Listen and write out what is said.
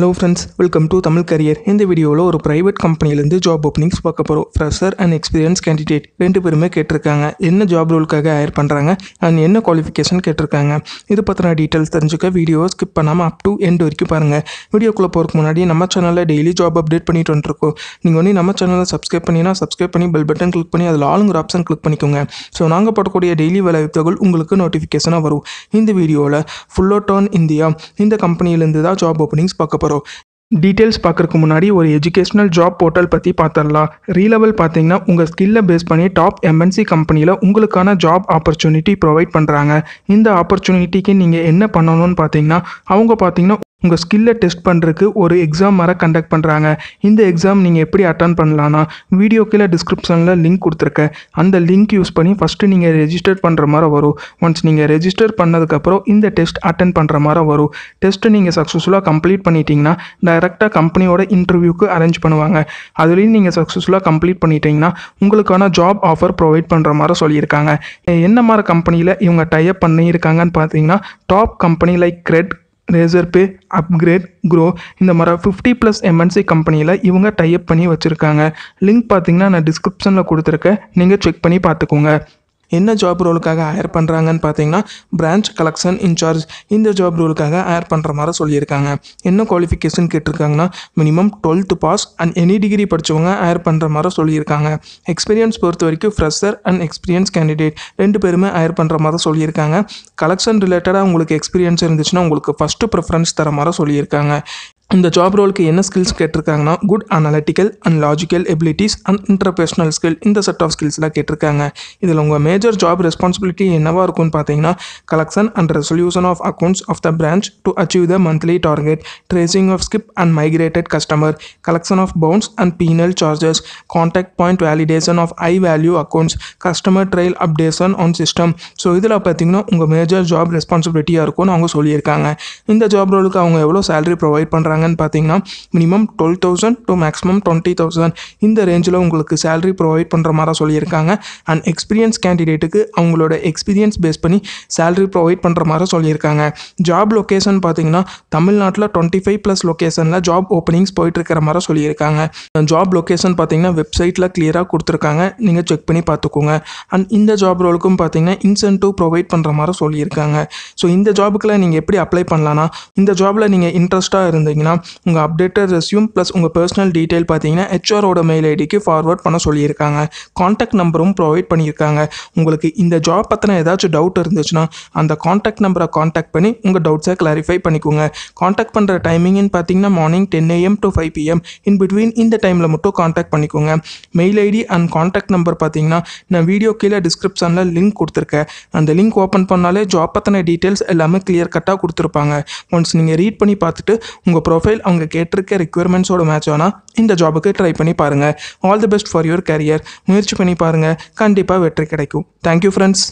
hello friends welcome to Tamil career இந்த வீடியோவில் ஒரு ப்ரைவேட் கம்பெனிலேருந்து ஜாப் ஓப்பனிங்ஸ் பார்க்க போகிறோம் ஃப்ரெஷர் அண்ட் எக்ஸ்பீரியன்ஸ் கேண்டிடேட் ரெண்டு பேருமே கேட்டிருக்காங்க என்ன ஜாப் ரோலுக்காக ஹயர் பண்ணுறாங்க அண்ட் என்ன குவாலிஃபிகேஷன் கேட்டிருக்காங்க இது பற்றின டீட்டெயில்ஸ் தெரிஞ்சுக்க வீடியோவை ஸ்கிப் பண்ணாமல் அப் டு எண்ட் வரைக்கும் பாருங்கள் வீடியோக்குள்ளே போகிறதுக்கு முன்னாடி நம்ம சேனலில் டெய்லி ஜாப் அப்டேட் பண்ணிட்டு வந்துருக்கோம் நீங்கள் வந்து நம்ம சேனலை சப்ஸ்கிரைப் பண்ணினா சப்ஸ்கிரைப் பண்ணி பெல் பட்டன் கிளிக் பண்ணி அதில் ஆளுங்கிற ஆப்ஷன் கிளிக் பண்ணிக்கோங்க ஸோ நாங்கள் போடக்கூடிய டெய்லி வேலை தகவல் உங்களுக்கு நோட்டிஃபிகேஷனாக வரும் இந்த வீடியோவில் ஃபுல்லோ டான் இந்தியா இந்த கம்பெனியிலேருந்து தான் ஜாப் ஓப்பனிங்ஸ் பார்க்க போகிறோம் போகிறோம் டீட்டெயில்ஸ் பார்க்குறக்கு முன்னாடி ஒரு எஜுகேஷ்னல் ஜாப் போர்ட்டல் பற்றி பார்த்துடலாம் ரீலெவல் பார்த்தீங்கன்னா உங்கள் ஸ்கில்லை பேஸ் பண்ணி டாப் எம்என்சி கம்பெனியில் உங்களுக்கான ஜாப் ஆப்பர்ச்சுனிட்டி ப்ரொவைட் பண்ணுறாங்க இந்த ஆப்பர்ச்சுனிட்டிக்கு நீங்கள் என்ன பண்ணணும்னு பார்த்தீங்கன்னா அவங்க பார்த்தீங்கன்னா உங்கள் ஸ்கில்லை டெஸ்ட் பண்ணுறதுக்கு ஒரு எக்ஸாம் வர கண்டக்ட் பண்ணுறாங்க இந்த எக்ஸாம் நீங்கள் எப்படி அட்டன் பண்ணலான்னா வீடியோ கீழே டிஸ்கிரிப்ஷனில் லிங்க் கொடுத்துருக்கேன் அந்த லிங்க் யூஸ் பண்ணி ஃபஸ்ட்டு நீங்கள் ரெஜிஸ்டர் பண்ணுற மாதிரி வரும் ஒன்ஸ் நீங்கள் ரெஜிஸ்டர் பண்ணதுக்கப்புறம் இந்த டெஸ்ட் அட்டன் பண்ணுற மாதிரி வரும் டெஸ்ட்டு நீங்கள் சக்ஸஸ்ஃபுல்லாக கம்ப்ளீட் பண்ணிட்டீங்கன்னா டைரெக்டாக கம்பெனியோட இன்டர்வியூக்கு அரேஞ்ச் பண்ணுவாங்க அதுலேயும் நீங்கள் சக்ஸஸ்ஃபுல்லாக கம்ப்ளீட் பண்ணிட்டீங்கன்னா உங்களுக்கான ஜாப் ஆஃபர் ப்ரொவைட் பண்ணுற மாதிரி சொல்லியிருக்காங்க என்ன மாதிரி கம்பெனியில் இவங்க டைப் பண்ணியிருக்காங்கன்னு பார்த்தீங்கன்னா top company like Cred Razorpay upGrad Groww இந்த மாதிரி ஃபிஃப்டி ப்ளஸ் எம்என்சி கம்பெனியில் இவங்க டைப் பண்ணி வச்சுருக்காங்க லிங்க் பார்த்தீங்கன்னா நான் டிஸ்கிரிப்ஷனில் கொடுத்துருக்கேன் நீங்கள் செக் பண்ணி பார்த்துக்கோங்க என்ன ஜாப் ரோலுக்காக ஹையர் பண்ணுறாங்கன்னு பார்த்தீங்கன்னா பிரான்ச் கலெக்ஷன் இன்சார்ஜ் இந்த ஜாப் ரோலுக்காக ஹையர் பண்ணுற மாதிரி சொல்லியிருக்காங்க என்ன குவாலிஃபிகேஷன் கேட்டிருக்காங்கன்னா minimum twelfth pass and any degree படித்தவங்க ஹையர் பண்ணுற மாதிரி சொல்லியிருக்காங்க எக்ஸ்பீரியன்ஸ் பொறுத்த வரைக்கும் ஃப்ரெஷர் அண்ட் எக்ஸ்பீரியன்ஸ் கேண்டிடேட் ரெண்டு பேருமே ஹையர் பண்ணுற மாதிரி சொல்லியிருக்காங்க கலெக்ஷன் ரிலேட்டடாக உங்களுக்கு எக்ஸ்பீரியன்ஸ் இருந்துச்சுன்னா உங்களுக்கு ஃபஸ்ட்டு ப்ரிஃபரன்ஸ் தர மாதிரி சொல்லியிருக்காங்க இந்த ஜாப் ரோலுக்கு என்ன ஸ்கில்ஸ் கேட்டிருக்காங்கன்னா good analytical and logical abilities and interpersonal skill இந்த செட் ஆஃப் ஸ்கில்ஸ்லாம் கேட்டிருக்காங்க இதில் உங்கள் மேஜர் ஜாப் ரெஸ்பான்சிபிலிட்டி என்னவாக இருக்கும்னு பார்த்தீங்கன்னா collection and resolution of accounts of the branch to achieve the monthly target tracing of skip and migrated customer collection of bounce and penal charges contact point validation of high value accounts customer trail updation on system so இதில் பார்த்தீங்கன்னா உங்கள் major job ரெஸ்பான்சிபிலிட்டியாக இருக்கும்னு அவங்க சொல்லியிருக்காங்க இந்த job ரோலுக்கு அவங்க எவ்வளோ சேலரி ப்ரொவைட் பண்ணுறாங்க பண்ணுறாங்கன்னு பார்த்தீங்கன்னா minimum twelve thousand to maximum twenty thousand இந்த ரேஞ்சில் உங்களுக்கு சேலரி ப்ரொவைட் பண்ணுற மாதிரி சொல்லியிருக்காங்க அண்ட் எக்ஸ்பீரியன்ஸ் கேண்டிடேட்டுக்கு அவங்களோட எக்ஸ்பீரியன்ஸ் பேஸ் பண்ணி சேலரி ப்ரொவைட் பண்ணுற மாதிரி சொல்லியிருக்காங்க ஜாப் லொக்கேஷன் பார்த்தீங்கன்னா தமிழ்நாட்டில் டுவெண்ட்டி ஃபைவ் ப்ளஸ் லொக்கேஷனில் ஜாப் ஓப்பனிங்ஸ் போயிட்டுருக்கிற மாதிரி சொல்லியிருக்காங்க ஜாப் லொக்கேஷன் பார்த்தீங்கன்னா வெப்சைட்டில் கிளியராக கொடுத்துருக்காங்க நீங்கள் செக் பண்ணி பார்த்துக்கோங்க அண்ட் இந்த ஜாப் ரோலுக்கும் பார்த்தீங்கன்னா இன்சென்டிவ் ப்ரொவைட் பண்ணுற மாதிரி சொல்லியிருக்காங்க ஸோ இந்த ஜாபுக்குலாம் நீங்கள் எப்படி அப்ளை பண்ணலான்னா இந்த ஜாபில் நீங்கள் இன்ட்ரெஸ்ட்டாக இருந்தீங்கன்னா பார்த்தீங்கன்னா உங்கள் அப்டேட்டட் ரெஸ்யூம் ப்ளஸ் உங்கள் பர்சனல் டீட்டெயில் பார்த்தீங்கன்னா ஹெச்ஆரோட மெயில் ஐடிக்கு ஃபார்வர்ட் பண்ண சொல்லியிருக்காங்க காண்டாக்ட் நம்பரும் ப்ரொவைட் பண்ணியிருக்காங்க உங்களுக்கு இந்த ஜாப் பற்றின ஏதாச்சும் டவுட் இருந்துச்சுன்னா அந்த காண்டாக்ட் நம்பரை காண்டாக்ட் பண்ணி உங்கள் டவுட்ஸை கிளாரிஃபை பண்ணிக்கோங்க காண்டாக்ட் பண்ணுற டைமிங்னு பார்த்தீங்கன்னா morning ten AM to five PM in between இந்த டைமில் மட்டும் காண்டாக்ட் பண்ணிக்கோங்க mail ID and contact number பார்த்தீங்கன்னா நான் வீடியோ கீழே டிஸ்கிரிப்ஷனில் லிங்க் கொடுத்துருக்கேன் அந்த லிங்க் ஓப்பன் பண்ணாலே ஜாப் பற்றின டீட்டெயில்ஸ் எல்லாமே கிளியர் கட்டாக கொடுத்துருப்பாங்க ஒன்ஸ் நீங்கள் ரீட் பண்ணி பார்த்துட்டு உங்கள் ப்ரொஃபைல் ப்ரொஃபைல் அவங்க கேட்டிருக்க ரெக்யர்மெண்ட்ஸோட மேட்ச் ஆனால் இந்த ஜாபுக்கு ட்ரை பண்ணி பாருங்கள் all the best for your career முயற்சி பண்ணி பாருங்கள் கண்டிப்பாக வெற்றி கிடைக்கும் தேங்க்யூ ஃப்ரெண்ட்ஸ்